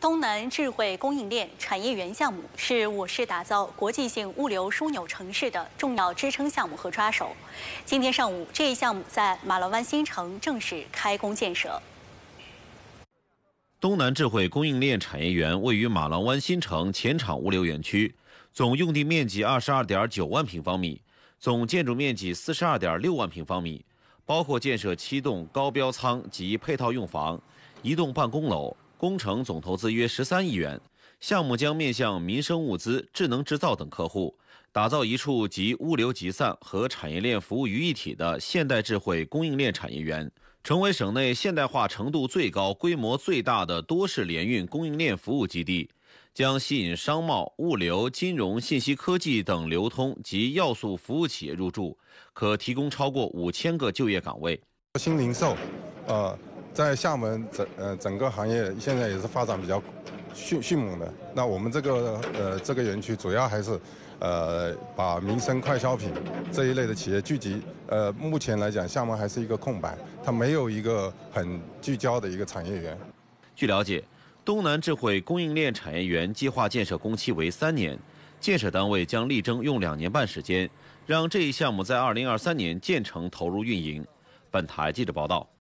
东南智慧供应链产业园项目是我市打造国际性物流枢纽城市的重要支撑项目和抓手。今天上午，这一项目在马栏湾新城正式开工建设。东南智慧供应链产业园位于马栏湾新城前场物流园区，总用地面积二十二点九万平方米，总建筑面积四十二点六万平方米，包括建设七栋高标仓及配套用房，一栋办公楼。工程总投资约十三亿元，项目将面向民生物资、智能制造等客户，打造一处集物流集散和产业链服务于一体的现代智慧供应链产业园，成为省内现代化程度最高、规模最大的多式联运供应链服务基地。将吸引商贸、物流、金融、信息科技等流通及要素服务企业入驻，可提供超过五千个就业岗位。新零售，啊。在厦门整呃整个行业现在也是发展比较迅迅猛的。那我们这个呃这个园区主要还是呃把民生快消品这一类的企业聚集。呃目前来讲，厦门还是一个空白，它没有一个很聚焦的一个产业园。据了解，东南智慧供应链产业园计划建设工期为三年，建设单位将力争用两年半时间，让这一项目在二零二三年建成投入运营。本台记者报道。